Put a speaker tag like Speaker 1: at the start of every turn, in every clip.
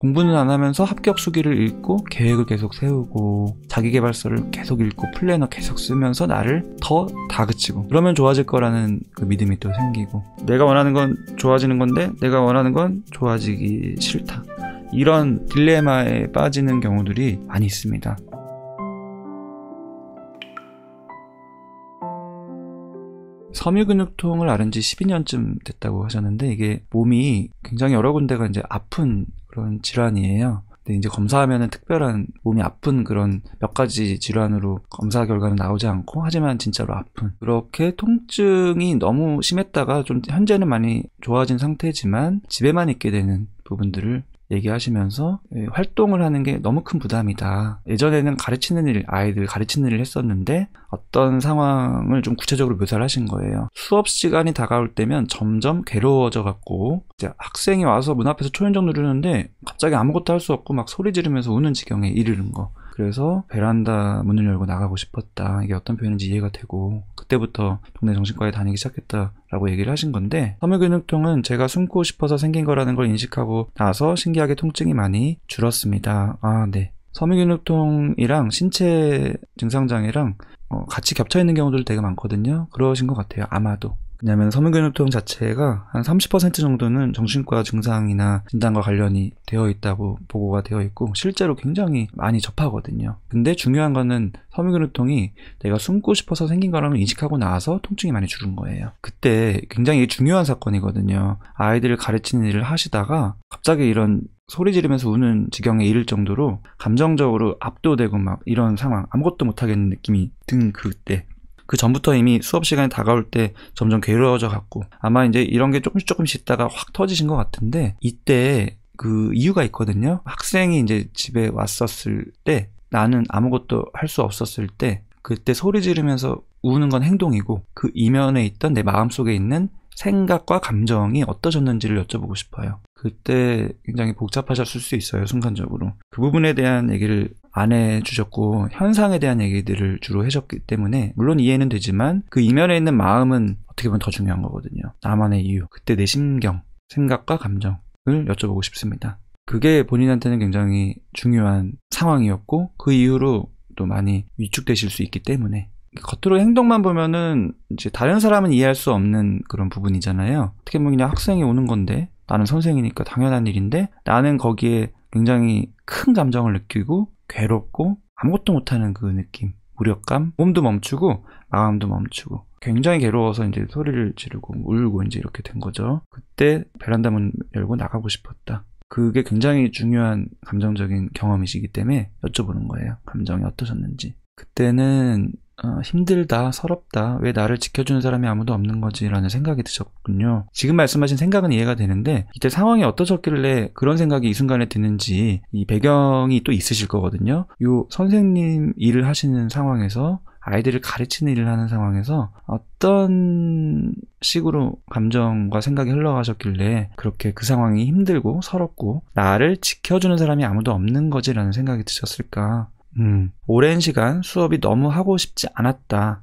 Speaker 1: 공부는 안 하면서 합격 수기를 읽고 계획을 계속 세우고 자기개발서를 계속 읽고 플래너 계속 쓰면서 나를 더 다그치고 그러면 좋아질 거라는 그 믿음이 또 생기고 내가 원하는 건 좋아지는 건데 내가 원하는 건 좋아지기 싫다 이런 딜레마에 빠지는 경우들이 많이 있습니다 섬유근육통을 앓은 지 12년쯤 됐다고 하셨는데 이게 몸이 굉장히 여러 군데가 이제 아픈 그런 질환이에요. 근데 이제 검사하면은 특별한 몸이 아픈 그런 몇 가지 질환으로 검사 결과는 나오지 않고 하지만 진짜로 아픈 그렇게 통증이 너무 심했다가 좀 현재는 많이 좋아진 상태지만 집에만 있게 되는 부분들을 얘기하시면서 예, 활동을 하는 게 너무 큰 부담이다. 예전에는 가르치는 일, 아이들 가르치는 일을 했었는데 어떤 상황을 좀 구체적으로 묘사를 하신 거예요. 수업 시간이 다가올 때면 점점 괴로워져 갖고 학생이 와서 문 앞에서 초인종 누르는데 갑자기 아무것도 할 수 없고 막 소리 지르면서 우는 지경에 이르는 거. 그래서 베란다 문을 열고 나가고 싶었다. 이게 어떤 표현인지 이해가 되고 그때부터 동네 정신과에 다니기 시작했다라고 얘기를 하신 건데 섬유근육통은 제가 숨고 싶어서 생긴 거라는 걸 인식하고 나서 신기하게 통증이 많이 줄었습니다. 아, 네. 섬유근육통이랑 신체 증상장애랑 어, 같이 겹쳐 있는 경우들 되게 많거든요. 그러신 것 같아요. 아마도. 왜냐하면 섬유근육통 자체가 한 30% 정도는 정신과 증상이나 진단과 관련이 되어 있다고 보고가 되어 있고 실제로 굉장히 많이 접하거든요. 근데 중요한 거는 섬유근육통이 내가 숨고 싶어서 생긴 거라면 인식하고 나서 통증이 많이 줄은 거예요. 그때 굉장히 중요한 사건이거든요. 아이들을 가르치는 일을 하시다가 갑자기 이런 소리 지르면서 우는 지경에 이를 정도로 감정적으로 압도되고 막 이런 상황 아무것도 못하겠는 느낌이 든 그때 그 전부터 이미 수업 시간이 다가올 때 점점 괴로워져 갖고 아마 이제 이런 게 조금씩 조금씩 있다가 확 터지신 것 같은데 이때 그 이유가 있거든요. 학생이 이제 집에 왔었을 때 나는 아무것도 할 수 없었을 때 그때 소리 지르면서 우는 건 행동이고 그 이면에 있던 내 마음속에 있는 생각과 감정이 어떠셨는지를 여쭤보고 싶어요. 그때 굉장히 복잡하셨을 수 있어요, 순간적으로. 그 부분에 대한 얘기를 안 해주셨고, 현상에 대한 얘기들을 주로 해줬기 때문에, 물론 이해는 되지만, 그 이면에 있는 마음은 어떻게 보면 더 중요한 거거든요. 나만의 이유, 그때 내 심경, 생각과 감정을 여쭤보고 싶습니다. 그게 본인한테는 굉장히 중요한 상황이었고, 그 이후로 또 많이 위축되실 수 있기 때문에, 겉으로 행동만 보면은 이제 다른 사람은 이해할 수 없는 그런 부분이잖아요. 어떻게 보면 그냥 학생이 오는 건데 나는 선생이니까 당연한 일인데 나는 거기에 굉장히 큰 감정을 느끼고 괴롭고 아무것도 못하는 그 느낌, 무력감, 몸도 멈추고 마음도 멈추고 굉장히 괴로워서 이제 소리를 지르고 울고 이제 이렇게 된 거죠. 그때 베란다 문 열고 나가고 싶었다. 그게 굉장히 중요한 감정적인 경험이시기 때문에 여쭤보는 거예요. 감정이 어떠셨는지. 그때는 어, 힘들다, 서럽다, 왜 나를 지켜주는 사람이 아무도 없는 거지라는 생각이 드셨군요. 지금 말씀하신 생각은 이해가 되는데 이때 상황이 어떠셨길래 그런 생각이 이 순간에 드는지 이 배경이 또 있으실 거거든요. 요 선생님 일을 하시는 상황에서 아이들을 가르치는 일을 하는 상황에서 어떤 식으로 감정과 생각이 흘러가셨길래 그렇게 그 상황이 힘들고 서럽고 나를 지켜주는 사람이 아무도 없는 거지라는 생각이 드셨을까 음. 오랜 시간 수업이 너무 하고 싶지 않았다.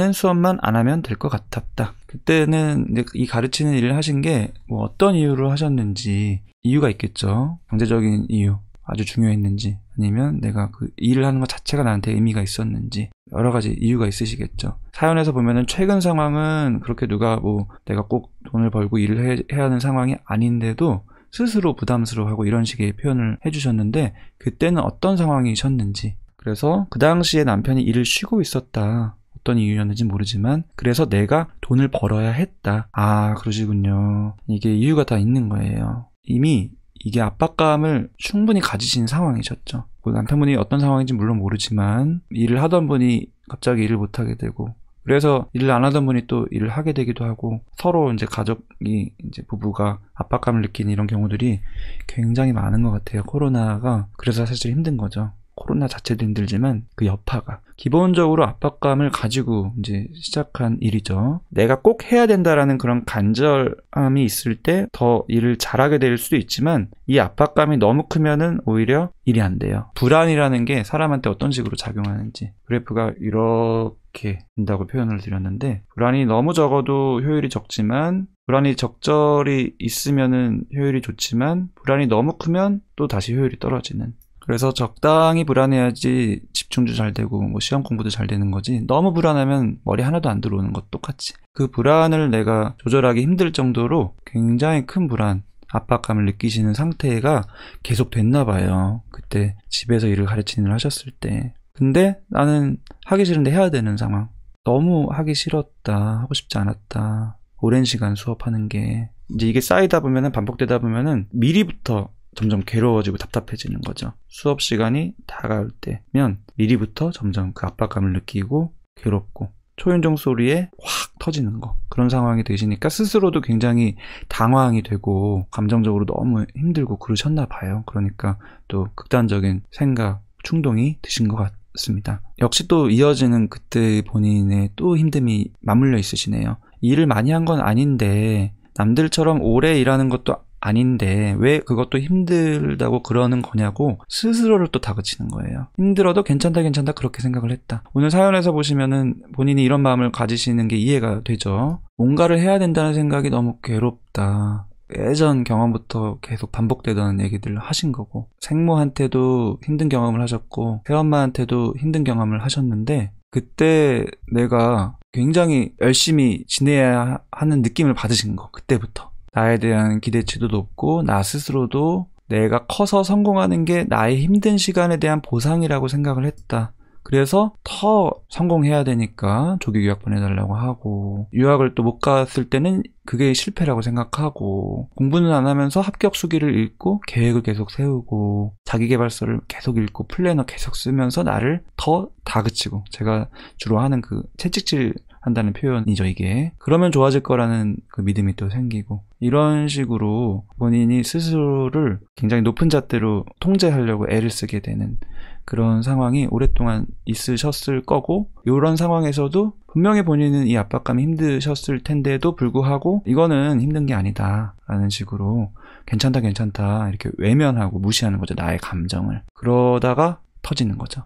Speaker 1: 그때는 수업만 안 하면 될 것 같았다. 그때는 이 가르치는 일을 하신 게 뭐 어떤 이유로 하셨는지 이유가 있겠죠. 경제적인 이유 아주 중요했는지 아니면 내가 그 일을 하는 것 자체가 나한테 의미가 있었는지 여러 가지 이유가 있으시겠죠. 사연에서 보면은 최근 상황은 그렇게 누가 뭐 내가 꼭 돈을 벌고 일을 해, 해야 하는 상황이 아닌데도 스스로 부담스러워하고 이런 식의 표현을 해주셨는데 그때는 어떤 상황이셨는지 그래서 그 당시에 남편이 일을 쉬고 있었다. 어떤 이유였는지 모르지만 그래서 내가 돈을 벌어야 했다. 아 그러시군요. 이게 이유가 다 있는 거예요. 이미 이게 압박감을 충분히 가지신 상황이셨죠. 그 남편분이 어떤 상황인지 물론 모르지만 일을 하던 분이 갑자기 일을 못하게 되고 그래서 일을 안 하던 분이 또 일을 하게 되기도 하고 서로 이제 가족이 이제 부부가 압박감을 느끼는 이런 경우들이 굉장히 많은 것 같아요. 코로나가 그래서 사실 힘든 거죠. 코로나 자체도 힘들지만 그 여파가 기본적으로 압박감을 가지고 이제 시작한 일이죠. 내가 꼭 해야 된다라는 그런 간절함이 있을 때 더 일을 잘하게 될 수도 있지만 이 압박감이 너무 크면은 오히려 일이 안 돼요. 불안이라는 게 사람한테 어떤 식으로 작용하는지 그래프가 이렇게 된다고 표현을 드렸는데 불안이 너무 적어도 효율이 적지만 불안이 적절히 있으면은 효율이 좋지만 불안이 너무 크면 또 다시 효율이 떨어지는 그래서 적당히 불안해야지 집중도 잘 되고 뭐 시험 공부도 잘 되는 거지 너무 불안하면 머리 하나도 안 들어오는 것 똑같이 그 불안을 내가 조절하기 힘들 정도로 굉장히 큰 불안 압박감을 느끼시는 상태가 계속 됐나 봐요 그때 집에서 일을 가르치는 하셨을 때 근데 나는 하기 싫은데 해야 되는 상황 너무 하기 싫었다 하고 싶지 않았다 오랜 시간 수업하는 게 이제 이게 쌓이다 보면은 반복되다 보면은 미리부터 점점 괴로워지고 답답해지는 거죠. 수업 시간이 다가올 때면 미리부터 점점 그 압박감을 느끼고 괴롭고 초인종 소리에 확 터지는 거 그런 상황이 되시니까 스스로도 굉장히 당황이 되고 감정적으로 너무 힘들고 그러셨나 봐요. 그러니까 또 극단적인 생각 충동이 드신 것 같습니다. 역시 또 이어지는 그때 본인의 또 힘듦이 맞물려 있으시네요. 일을 많이 한 건 아닌데 남들처럼 오래 일하는 것도 아닌데 왜 그것도 힘들다고 그러는 거냐고 스스로를 또 다그치는 거예요. 힘들어도 괜찮다 괜찮다 그렇게 생각을 했다. 오늘 사연에서 보시면은 본인이 이런 마음을 가지시는 게 이해가 되죠. 뭔가를 해야 된다는 생각이 너무 괴롭다. 예전 경험부터 계속 반복되던 얘기들 하신 거고 생모한테도 힘든 경험을 하셨고 새엄마한테도 힘든 경험을 하셨는데 그때 내가 굉장히 열심히 지내야 하는 느낌을 받으신 거 그때부터 나에 대한 기대치도 높고 나 스스로도 내가 커서 성공하는 게 나의 힘든 시간에 대한 보상이라고 생각을 했다. 그래서 더 성공해야 되니까 조기 유학 보내달라고 하고 유학을 또 못 갔을 때는 그게 실패라고 생각하고 공부는 안 하면서 합격 수기를 읽고 계획을 계속 세우고 자기개발서를 계속 읽고 플래너 계속 쓰면서 나를 더 다그치고 제가 주로 하는 그 채찍질 한다는 표현이죠 이게 그러면 좋아질 거라는 그 믿음이 또 생기고 이런 식으로 본인이 스스로를 굉장히 높은 잣대로 통제하려고 애를 쓰게 되는 그런 상황이 오랫동안 있으셨을 거고 이런 상황에서도 분명히 본인은 이 압박감이 힘드셨을 텐데도 불구하고 이거는 힘든 게 아니다 라는 식으로 괜찮다 괜찮다 이렇게 외면하고 무시하는 거죠 나의 감정을 그러다가 터지는 거죠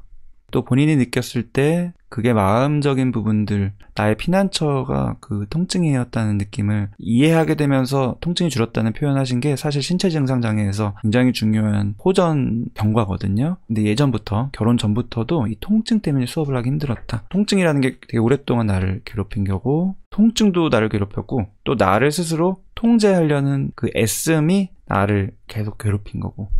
Speaker 1: 또 본인이 느꼈을 때 그게 마음적인 부분들, 나의 피난처가 그 통증이었다는 느낌을 이해하게 되면서 통증이 줄었다는 표현하신 게 사실 신체 증상 장애에서 굉장히 중요한 호전 병과거든요 근데 예전부터 결혼 전부터도 이 통증 때문에 수업을 하기 힘들었다. 통증이라는 게 되게 오랫동안 나를 괴롭힌 거고 통증도 나를 괴롭혔고 또 나를 스스로 통제하려는 그 애씀이 나를 계속 괴롭힌 거고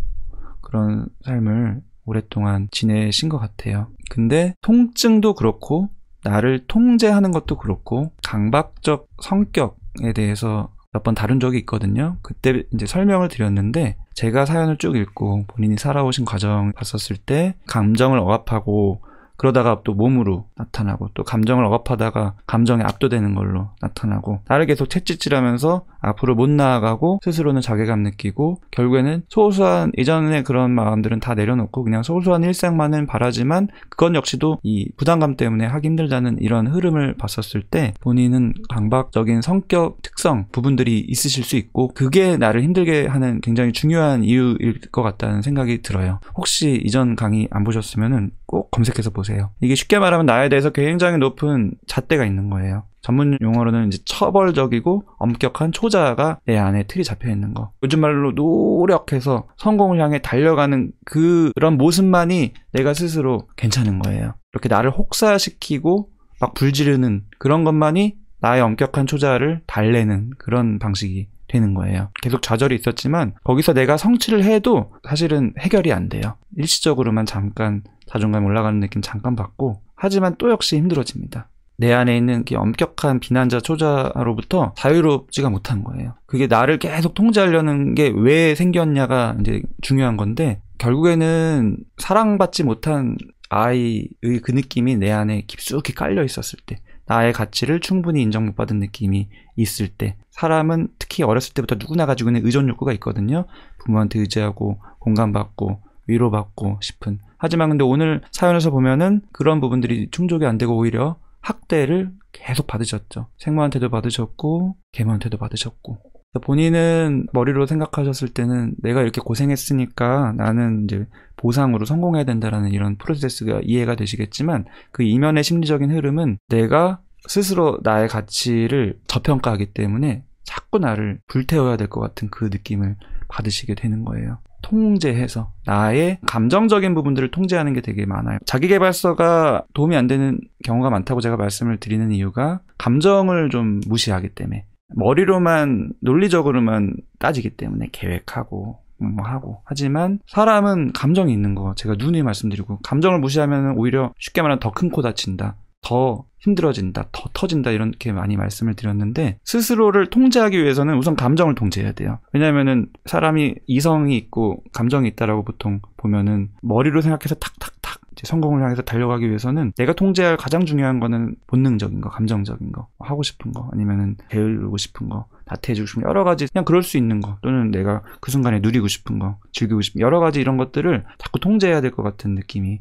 Speaker 1: 그런 삶을 오랫동안 지내신 것 같아요. 근데 통증도 그렇고 나를 통제하는 것도 그렇고 강박적 성격에 대해서 몇 번 다룬 적이 있거든요. 그때 이제 설명을 드렸는데 제가 사연을 쭉 읽고 본인이 살아오신 과정 봤었을 때 감정을 억압하고 그러다가 또 몸으로 나타나고 또 감정을 억압하다가 감정에 압도되는 걸로 나타나고 나를 계속 채찍질하면서 앞으로 못 나아가고 스스로는 자괴감 느끼고 결국에는 소소한 이전의 그런 마음들은 다 내려놓고 그냥 소소한 일상만은 바라지만 그건 역시도 이 부담감 때문에 하기 힘들다는 이런 흐름을 봤었을 때 본인은 강박적인 성격 특성 부분들이 있으실 수 있고 그게 나를 힘들게 하는 굉장히 중요한 이유일 것 같다는 생각이 들어요. 혹시 이전 강의 안 보셨으면 꼭 검색해서 보세요. 보세요. 이게 쉽게 말하면 나에 대해서 굉장히 높은 잣대가 있는 거예요. 전문 용어로는 이제 처벌적이고 엄격한 초자가 내 안에 틀이 잡혀 있는 거. 요즘 말로 노력해서 성공을 향해 달려가는 그런 모습만이 내가 스스로 괜찮은 거예요. 이렇게 나를 혹사시키고 막 불지르는 그런 것만이 나의 엄격한 초자를 달래는 그런 방식이 되는 거예요. 계속 좌절이 있었지만 거기서 내가 성취를 해도 사실은 해결이 안 돼요. 일시적으로만 잠깐 자존감이 올라가는 느낌 잠깐 받고 하지만 또 역시 힘들어집니다. 내 안에 있는 그 엄격한 비난자 초자로부터 자유롭지가 못한 거예요. 그게 나를 계속 통제하려는 게 왜 생겼냐가 이제 중요한 건데 결국에는 사랑받지 못한 아이의 그 느낌이 내 안에 깊숙이 깔려 있었을 때 나의 가치를 충분히 인정 못 받은 느낌이 있을 때 사람은 특히 어렸을 때부터 누구나 가지고 있는 의존 욕구가 있거든요. 부모한테 의지하고 공감받고 위로받고 싶은 하지만 근데 오늘 사연에서 보면은 그런 부분들이 충족이 안 되고 오히려 학대를 계속 받으셨죠. 생모한테도 받으셨고 개모한테도 받으셨고 본인은 머리로 생각하셨을 때는 내가 이렇게 고생했으니까 나는 이제 보상으로 성공해야 된다라는 이런 프로세스가 이해가 되시겠지만 그 이면의 심리적인 흐름은 내가 스스로 나의 가치를 저평가하기 때문에 자꾸 나를 불태워야 될 것 같은 그 느낌을 받으시게 되는 거예요. 통제해서 나의 감정적인 부분들을 통제하는 게 되게 많아요. 자기계발서가 도움이 안 되는 경우가 많다고 제가 말씀을 드리는 이유가 감정을 좀 무시하기 때문에 머리로만 논리적으로만 따지기 때문에 계획하고 뭐 하고 하지만 사람은 감정이 있는 거 제가 누누이 말씀드리고 감정을 무시하면 오히려 쉽게 말하면 더 큰 코 다친다 더 힘들어진다, 더 터진다 이렇게 많이 말씀을 드렸는데 스스로를 통제하기 위해서는 우선 감정을 통제해야 돼요. 왜냐면은 사람이 이성이 있고 감정이 있다라고 보통 보면은 머리로 생각해서 탁탁탁 성공을 향해서 달려가기 위해서는 내가 통제할 가장 중요한 거는 본능적인 거, 감정적인 거, 하고 싶은 거, 아니면은 배우고 싶은 거, 나태해주고 싶은 거, 여러 가지 그냥 그럴 수 있는 거 또는 내가 그 순간에 누리고 싶은 거, 즐기고 싶은 여러 가지 이런 것들을 자꾸 통제해야 될 것 같은 느낌이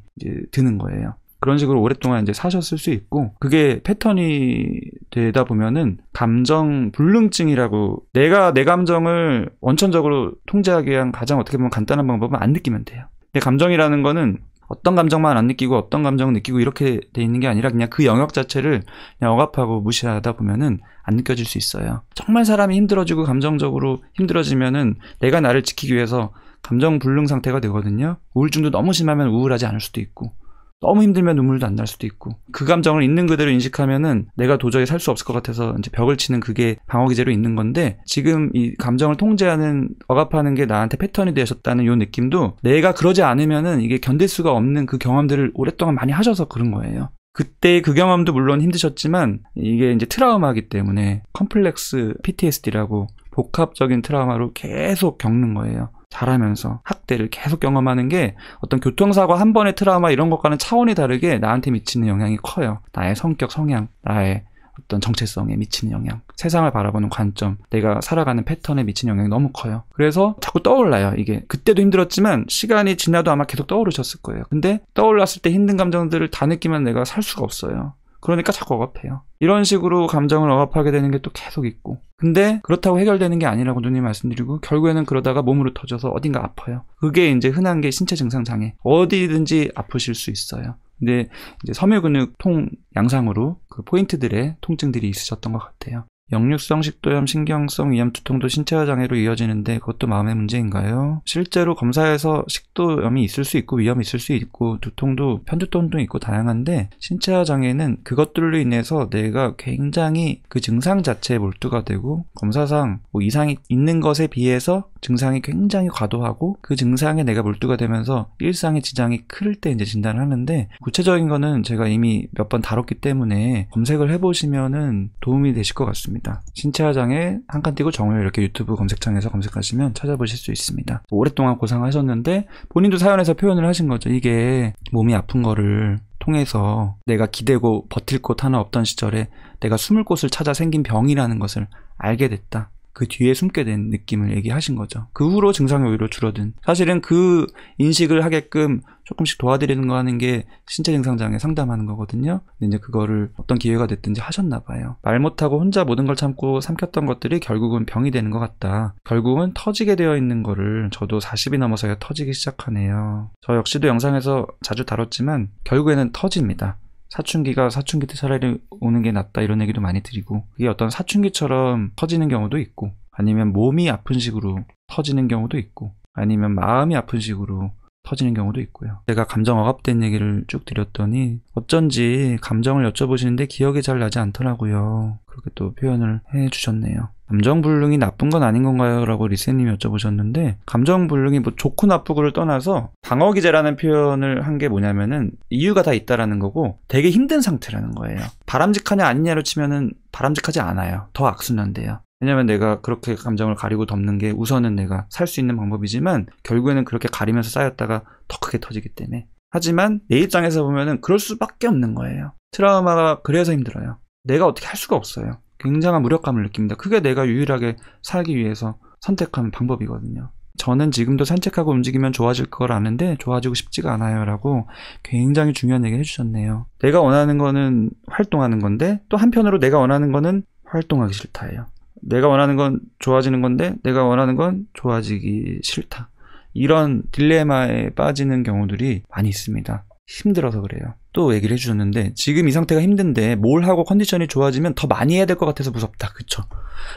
Speaker 1: 드는 거예요. 그런 식으로 오랫동안 이제 사셨을 수 있고 그게 패턴이 되다 보면은 감정 불능증이라고 내가 내 감정을 원천적으로 통제하기 위한 가장 어떻게 보면 간단한 방법은 안 느끼면 돼요. 내 감정이라는 거는 어떤 감정만 안 느끼고 어떤 감정 느끼고 이렇게 돼 있는 게 아니라 그냥 그 영역 자체를 그냥 억압하고 무시하다 보면은 안 느껴질 수 있어요. 정말 사람이 힘들어지고 감정적으로 힘들어지면은 내가 나를 지키기 위해서 감정 불능 상태가 되거든요. 우울증도 너무 심하면 우울하지 않을 수도 있고 너무 힘들면 눈물도 안 날 수도 있고 그 감정을 있는 그대로 인식하면은 내가 도저히 살 수 없을 것 같아서 이제 벽을 치는 그게 방어 기제로 있는 건데 지금 이 감정을 통제하는 억압하는 게 나한테 패턴이 되셨다는 요 느낌도 내가 그러지 않으면은 이게 견딜 수가 없는 그 경험들을 오랫동안 많이 하셔서 그런 거예요. 그때 그 경험도 물론 힘드셨지만 이게 이제 트라우마기 때문에 컴플렉스 PTSD라고 복합적인 트라우마로 계속 겪는 거예요. 자라면서 학대를 계속 경험하는 게 어떤 교통사고 한 번의 트라우마 이런 것과는 차원이 다르게 나한테 미치는 영향이 커요. 나의 성격, 성향, 나의 어떤 정체성에 미치는 영향, 세상을 바라보는 관점, 내가 살아가는 패턴에 미치는 영향이 너무 커요. 그래서 자꾸 떠올라요. 이게 그때도 힘들었지만 시간이 지나도 아마 계속 떠오르셨을 거예요. 근데 떠올랐을 때 힘든 감정들을 다 느끼면 내가 살 수가 없어요. 그러니까 자꾸 억압해요. 이런 식으로 감정을 억압하게 되는 게 또 계속 있고 근데 그렇다고 해결되는 게 아니라고 누님 말씀드리고 결국에는 그러다가 몸으로 터져서 어딘가 아파요. 그게 이제 흔한 게 신체 증상 장애. 어디든지 아프실 수 있어요. 근데 이제 섬유근육 통 양상으로 그 포인트들의 통증들이 있으셨던 것 같아요. 역류성 식도염, 신경성 위염, 두통도 신체화 장애로 이어지는데 그것도 마음의 문제인가요? 실제로 검사에서 식도염이 있을 수 있고 위염이 있을 수 있고 두통도 편두통도 있고 다양한데 신체화 장애는 그것들로 인해서 내가 굉장히 그 증상 자체에 몰두가 되고 검사상 뭐 이상이 있는 것에 비해서 증상이 굉장히 과도하고 그 증상에 내가 몰두가 되면서 일상의 지장이 클 때 이제 진단을 하는데 구체적인 거는 제가 이미 몇 번 다뤘기 때문에 검색을 해보시면은 도움이 되실 것 같습니다. 있습니다. 신체화장에 한 칸 띄고 정을 이렇게 유튜브 검색창에서 검색하시면 찾아보실 수 있습니다. 오랫동안 고생하셨는데 본인도 사연에서 표현을 하신 거죠. 이게 몸이 아픈 거를 통해서 내가 기대고 버틸 곳 하나 없던 시절에 내가 숨을 곳을 찾아 생긴 병이라는 것을 알게 됐다. 그 뒤에 숨게 된 느낌을 얘기하신 거죠. 그 후로 증상이 오히려 줄어든. 사실은 그 인식을 하게끔 조금씩 도와드리는 거 하는 게 신체 증상장애 상담하는 거거든요. 근데 이제 그거를 어떤 기회가 됐든지 하셨나 봐요. 말 못하고 혼자 모든 걸 참고 삼켰던 것들이 결국은 병이 되는 것 같다. 결국은 터지게 되어 있는 거를 저도 40이 넘어서야 터지기 시작하네요. 저 역시도 영상에서 자주 다뤘지만 결국에는 터집니다. 사춘기가 사춘기 때 차라리 오는 게 낫다 이런 얘기도 많이 드리고 이게 어떤 사춘기처럼 터지는 경우도 있고 아니면 몸이 아픈 식으로 터지는 경우도 있고 아니면 마음이 아픈 식으로 터지는 경우도 있고요. 제가 감정 억압된 얘기를 쭉 드렸더니 어쩐지 감정을 여쭤보시는데 기억이 잘 나지 않더라고요. 그렇게 또 표현을 해주셨네요. 감정불능이 나쁜 건 아닌 건가요? 라고 리세님이 여쭤보셨는데 감정불능이 뭐 좋고 나쁘고를 떠나서 방어기제라는 표현을 한 게 뭐냐면은 이유가 다 있다라는 거고 되게 힘든 상태라는 거예요. 바람직하냐 아니냐로 치면은 바람직하지 않아요. 더 악순환돼요. 왜냐면 내가 그렇게 감정을 가리고 덮는 게 우선은 내가 살 수 있는 방법이지만 결국에는 그렇게 가리면서 쌓였다가 더 크게 터지기 때문에 하지만 내 입장에서 보면은 그럴 수밖에 없는 거예요 트라우마가 그래서 힘들어요 내가 어떻게 할 수가 없어요 굉장한 무력감을 느낍니다 그게 내가 유일하게 살기 위해서 선택한 방법이거든요 저는 지금도 산책하고 움직이면 좋아질 걸 아는데 좋아지고 싶지가 않아요 라고 굉장히 중요한 얘기 를 해주셨네요 내가 원하는 거는 활동하는 건데 또 한편으로 내가 원하는 거는 활동하기 싫다예요 내가 원하는 건 좋아지는 건데 내가 원하는 건 좋아지기 싫다. 이런 딜레마에 빠지는 경우들이 많이 있습니다. 힘들어서 그래요. 또 얘기를 해주셨는데 지금 이 상태가 힘든데 뭘 하고 컨디션이 좋아지면 더 많이 해야 될 것 같아서 무섭다. 그쵸?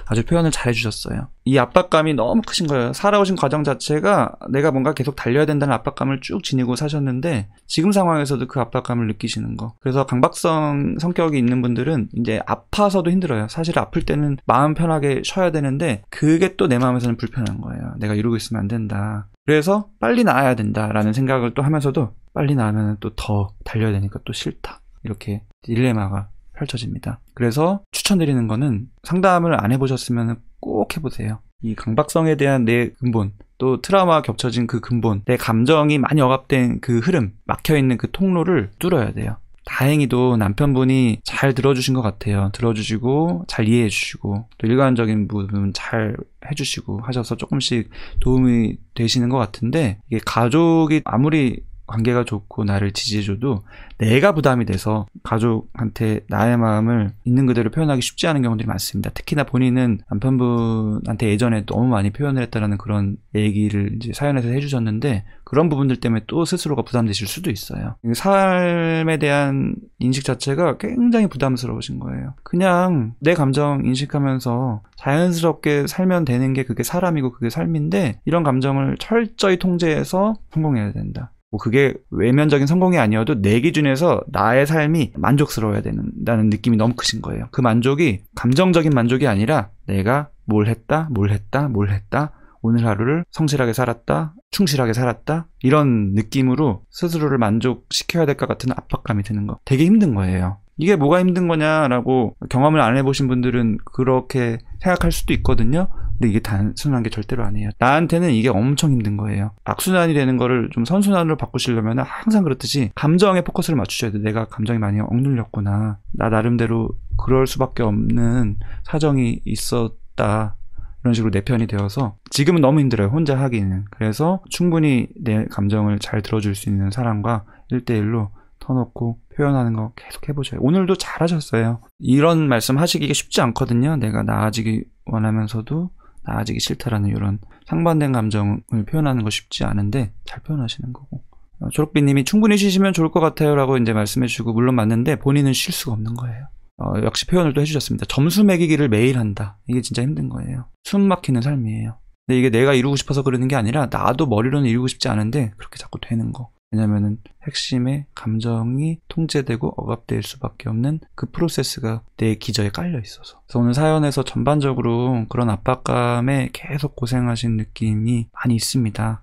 Speaker 1: 아주 표현을 잘 해주셨어요. 이 압박감이 너무 크신 거예요. 살아오신 과정 자체가 내가 뭔가 계속 달려야 된다는 압박감을 쭉 지니고 사셨는데 지금 상황에서도 그 압박감을 느끼시는 거. 그래서 강박성 성격이 있는 분들은 이제 아파서도 힘들어요. 사실 아플 때는 마음 편하게 쉬어야 되는데 그게 또 내 마음에서는 불편한 거예요. 내가 이러고 있으면 안 된다. 그래서 빨리 나아야 된다라는 생각을 또 하면서도 빨리 나면 또 더 달려야 되니까 또 싫다. 이렇게 딜레마가 펼쳐집니다. 그래서 추천드리는 거는 상담을 안 해보셨으면 꼭 해보세요. 이 강박성에 대한 내 근본, 또 트라우마 겹쳐진 그 근본, 내 감정이 많이 억압된 그 흐름, 막혀있는 그 통로를 뚫어야 돼요. 다행히도 남편분이 잘 들어주신 것 같아요. 들어주시고, 잘 이해해주시고, 또 일관적인 부분 잘 해주시고 하셔서 조금씩 도움이 되시는 것 같은데, 이게 가족이 아무리 관계가 좋고 나를 지지해줘도 내가 부담이 돼서 가족한테 나의 마음을 있는 그대로 표현하기 쉽지 않은 경우들이 많습니다. 특히나 본인은 남편분한테 예전에 너무 많이 표현을 했다라는 그런 얘기를 이제 사연에서 해주셨는데 그런 부분들 때문에 또 스스로가 부담되실 수도 있어요. 삶에 대한 인식 자체가 굉장히 부담스러우신 거예요. 그냥 내 감정 인식하면서 자연스럽게 살면 되는 게 그게 사람이고 그게 삶인데 이런 감정을 철저히 통제해서 성공해야 된다. 뭐 그게 외면적인 성공이 아니어도 내 기준에서 나의 삶이 만족스러워야 된다는 느낌이 너무 크신 거예요. 그 만족이 감정적인 만족이 아니라 내가 뭘 했다, 뭘 했다, 뭘 했다, 오늘 하루를 성실하게 살았다, 충실하게 살았다, 이런 느낌으로 스스로를 만족시켜야 될 것 같은 압박감이 드는 거. 되게 힘든 거예요. 이게 뭐가 힘든 거냐라고 경험을 안 해보신 분들은 그렇게 생각할 수도 있거든요. 근데 이게 단순한 게 절대로 아니에요. 나한테는 이게 엄청 힘든 거예요. 악순환이 되는 거를 좀 선순환으로 바꾸시려면 항상 그렇듯이 감정에 포커스를 맞추셔야 돼. 요 내가 감정이 많이 억눌렸구나. 나 나름대로 그럴 수밖에 없는 사정이 있었다. 이런 식으로 내 편이 되어서 지금은 너무 힘들어요. 혼자 하기는. 그래서 충분히 내 감정을 잘 들어줄 수 있는 사람과 일대일로 터놓고 표현하는 거 계속 해보셔요. 오늘도 잘하셨어요. 이런 말씀 하시기 가 쉽지 않거든요. 내가 나아지기 원하면서도 나아지기 싫다라는 이런 상반된 감정을 표현하는 거 쉽지 않은데 잘 표현하시는 거고 어, 초록비님이 충분히 쉬시면 좋을 것 같아요라고 이제 말씀해주고 물론 맞는데 본인은 쉴 수가 없는 거예요. 어, 역시 표현을 또 해주셨습니다. 점수 매기기를 매일 한다. 이게 진짜 힘든 거예요. 숨 막히는 삶이에요. 근데 이게 내가 이루고 싶어서 그러는 게 아니라 나도 머리로는 이루고 싶지 않은데 그렇게 자꾸 되는 거. 왜냐면은 핵심의 감정이 통제되고 억압될 수밖에 없는 그 프로세스가 내 기저에 깔려 있어서. 그래서 오늘 사연에서 전반적으로 그런 압박감에 계속 고생하신 느낌이 많이 있습니다.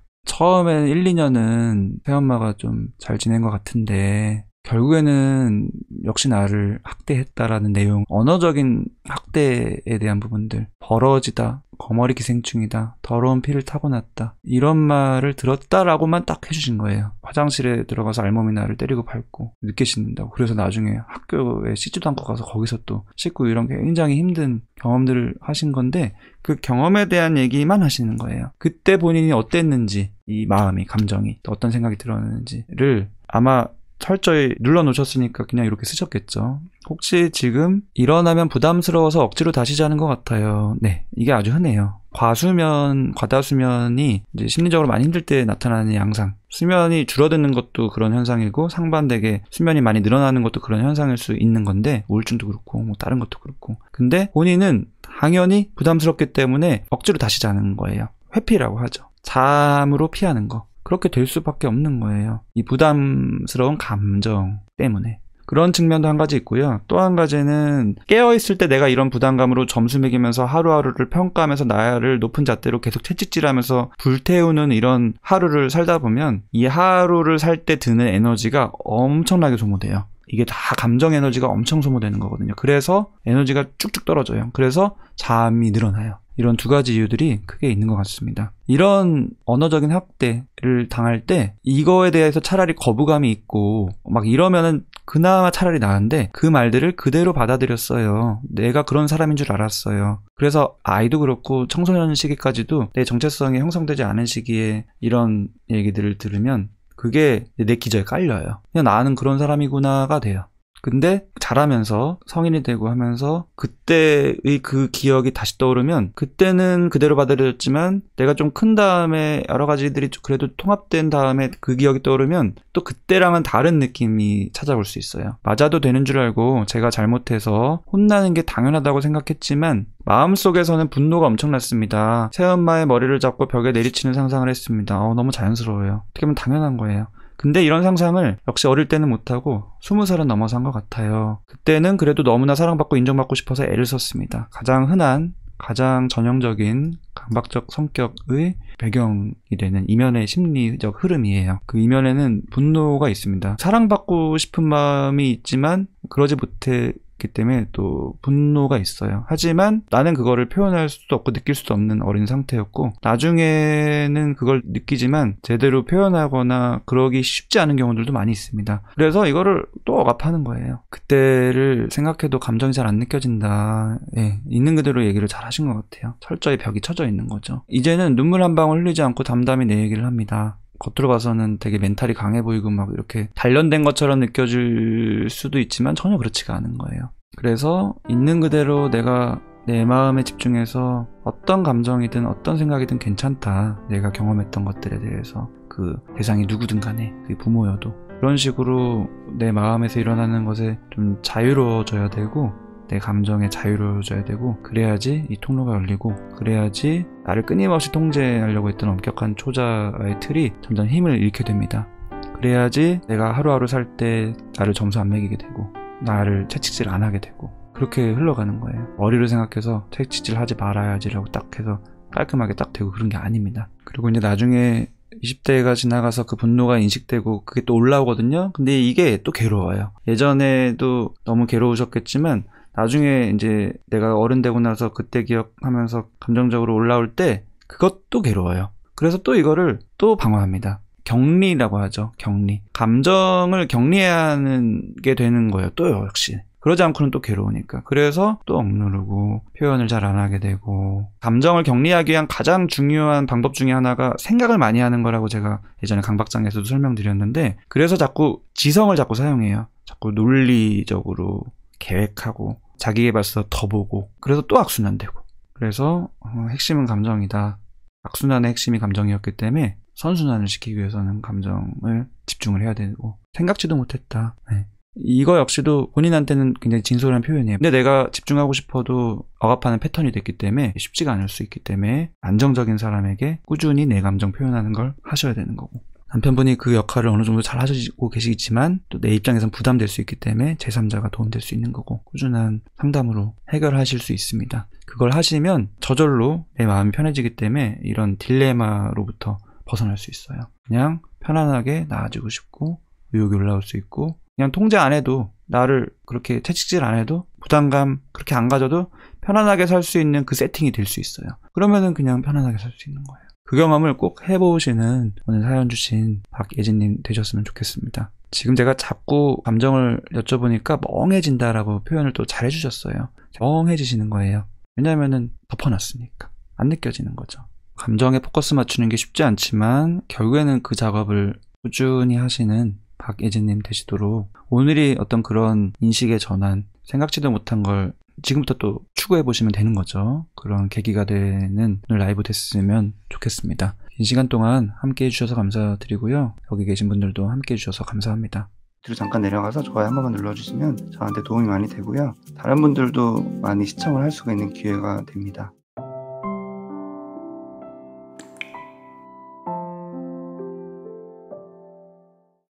Speaker 1: 처음엔 1, 2년은 새엄마가 좀 잘 지낸 것 같은데 결국에는 역시 나를 학대했다라는 내용, 언어적인 학대에 대한 부분들, 벌어지다, 거머리 기생충이다, 더러운 피를 타고났다, 이런 말을 들었다라고만 딱 해주신 거예요. 화장실에 들어가서 알몸이 나를 때리고 밟고 늦게 씻는다고. 그래서 나중에 학교에 씻지도 않고 가서 거기서 또 씻고 이런 굉장히 힘든 경험들을 하신 건데 그 경험에 대한 얘기만 하시는 거예요. 그때 본인이 어땠는지, 이 마음이, 감정이, 어떤 생각이 들었는지를 아마 철저히 눌러놓으셨으니까 그냥 이렇게 쓰셨겠죠. 혹시 지금 일어나면 부담스러워서 억지로 다시 자는 것 같아요. 네, 이게 아주 흔해요. 과수면, 과다수면이 심리적으로 많이 힘들 때 나타나는 양상. 수면이 줄어드는 것도 그런 현상이고 상반되게 수면이 많이 늘어나는 것도 그런 현상일 수 있는 건데 우울증도 그렇고 뭐 다른 것도 그렇고. 근데 본인은 당연히 부담스럽기 때문에 억지로 다시 자는 거예요. 회피라고 하죠. 잠으로 피하는 거. 그렇게 될 수밖에 없는 거예요. 이 부담스러운 감정 때문에. 그런 측면도 한 가지 있고요. 또 한 가지는 깨어있을 때 내가 이런 부담감으로 점수 매기면서 하루하루를 평가하면서 나를 높은 잣대로 계속 채찍질하면서 불태우는 이런 하루를 살다 보면 이 하루를 살 때 드는 에너지가 엄청나게 소모돼요. 이게 다 감정 에너지가 엄청 소모되는 거거든요. 그래서 에너지가 쭉쭉 떨어져요. 그래서 잠이 늘어나요. 이런 두 가지 이유들이 크게 있는 것 같습니다. 이런 언어적인 학대를 당할 때 이거에 대해서 차라리 거부감이 있고 막 이러면은 그나마 차라리 나은데 그 말들을 그대로 받아들였어요. 내가 그런 사람인 줄 알았어요. 그래서 아이도 그렇고 청소년 시기까지도 내 정체성이 형성되지 않은 시기에 이런 얘기들을 들으면 그게 내 기저에 깔려요. 그냥 나는 그런 사람이구나가 돼요. 근데 자라면서 성인이 되고 하면서 그때의 그 기억이 다시 떠오르면 그때는 그대로 받아들였지만 내가 좀 큰 다음에 여러 가지들이 그래도 통합된 다음에 그 기억이 떠오르면 또 그때랑은 다른 느낌이 찾아올 수 있어요. 맞아도 되는 줄 알고 제가 잘못해서 혼나는 게 당연하다고 생각했지만 마음속에서는 분노가 엄청났습니다. 새엄마의 머리를 잡고 벽에 내리치는 상상을 했습니다. 어, 너무 자연스러워요. 어떻게 보면 당연한 거예요. 근데 이런 상상을 역시 어릴 때는 못하고 20살은 넘어서 한것 같아요. 그때는 그래도 너무나 사랑받고 인정받고 싶어서 애를 썼습니다. 가장 흔한 가장 전형적인 강박적 성격의 배경이 되는 이면의 심리적 흐름이에요. 그 이면에는 분노가 있습니다. 사랑받고 싶은 마음이 있지만 그러지 못해 있기 때문에 또 분노가 있어요. 하지만 나는 그거를 표현할 수도 없고 느낄 수도 없는 어린 상태였고 나중에는 그걸 느끼지만 제대로 표현하거나 그러기 쉽지 않은 경우들도 많이 있습니다. 그래서 이거를 또 억압하는 거예요. 그때를 생각해도 감정이 잘 안 느껴진다. 예, 있는 그대로 얘기를 잘 하신 것 같아요. 철저히 벽이 쳐져 있는 거죠. 이제는 눈물 한 방울 흘리지 않고 담담히 내 얘기를 합니다. 겉으로 봐서는 되게 멘탈이 강해 보이고 막 이렇게 단련된 것처럼 느껴질 수도 있지만 전혀 그렇지가 않은 거예요. 그래서 있는 그대로 내가 내 마음에 집중해서 어떤 감정이든 어떤 생각이든 괜찮다. 내가 경험했던 것들에 대해서 그 대상이 누구든 간에 그 부모여도 그런 식으로 내 마음에서 일어나는 것에 좀 자유로워져야 되고 내감정에 자유를 줘야 되고 그래야지 이 통로가 열리고 그래야지 나를 끊임없이 통제하려고 했던 엄격한 초자의 틀이 점점 힘을 잃게 됩니다. 그래야지 내가 하루하루 살 때 나를 점수 안 매기게 되고 나를 채찍질 안 하게 되고 그렇게 흘러가는 거예요. 머리를 생각해서 채찍질 하지 말아야지라고 딱 해서 깔끔하게 딱 되고 그런 게 아닙니다. 그리고 이제 나중에 20대가 지나가서 그 분노가 인식되고 그게 또 올라오거든요. 근데 이게 또 괴로워요. 예전에도 너무 괴로우셨겠지만 나중에 이제 내가 어른 되고 나서 그때 기억하면서 감정적으로 올라올 때 그것도 괴로워요. 그래서 또 이거를 또 방어합니다. 격리라고 하죠. 격리. 감정을 격리해야 하는 게 되는 거예요. 또 역시. 그러지 않고는 또 괴로우니까. 그래서 또 억누르고 표현을 잘 안 하게 되고 감정을 격리하기 위한 가장 중요한 방법 중에 하나가 생각을 많이 하는 거라고 제가 예전에 강박장에서도 설명드렸는데 그래서 자꾸 지성을 자꾸 사용해요. 자꾸 논리적으로 계획하고 자기 개발서 더 보고 그래서 또 악순환되고 그래서 어, 핵심은 감정이다. 악순환의 핵심이 감정이었기 때문에 선순환을 시키기 위해서는 감정을 집중을 해야 되고 생각지도 못했다. 네. 이거 역시도 본인한테는 굉장히 진솔한 표현이에요. 근데 내가 집중하고 싶어도 억압하는 패턴이 됐기 때문에 쉽지가 않을 수 있기 때문에 안정적인 사람에게 꾸준히 내 감정 표현하는 걸 하셔야 되는 거고 남편분이 그 역할을 어느 정도 잘 하시고 계시겠지만 또 내 입장에선 부담될 수 있기 때문에 제3자가 도움될 수 있는 거고 꾸준한 상담으로 해결하실 수 있습니다. 그걸 하시면 저절로 내 마음이 편해지기 때문에 이런 딜레마로부터 벗어날 수 있어요. 그냥 편안하게 나아지고 싶고 의욕이 올라올 수 있고 그냥 통제 안 해도 나를 그렇게 채찍질 안 해도 부담감 그렇게 안 가져도 편안하게 살 수 있는 그 세팅이 될 수 있어요. 그러면은 그냥 편안하게 살 수 있는 거예요. 그 경험을 꼭 해보시는 오늘 사연 주신 박예진님 되셨으면 좋겠습니다. 지금 제가 자꾸 감정을 여쭤보니까 멍해진다라고 표현을 또 잘 해주셨어요. 멍해지시는 거예요. 왜냐면은 덮어놨으니까. 안 느껴지는 거죠. 감정에 포커스 맞추는 게 쉽지 않지만 결국에는 그 작업을 꾸준히 하시는 박예진님 되시도록 오늘이 어떤 그런 인식의 전환, 생각지도 못한 걸 지금부터 또 추구해 보시면 되는 거죠. 그런 계기가 되는 라이브 됐으면 좋겠습니다. 긴 시간 동안 함께 해주셔서 감사드리고요. 여기 계신 분들도 함께 해주셔서 감사합니다. 뒤로 잠깐 내려가서 좋아요 한 번만 눌러주시면 저한테 도움이 많이 되고요. 다른 분들도 많이 시청을 할 수가 있는 기회가 됩니다.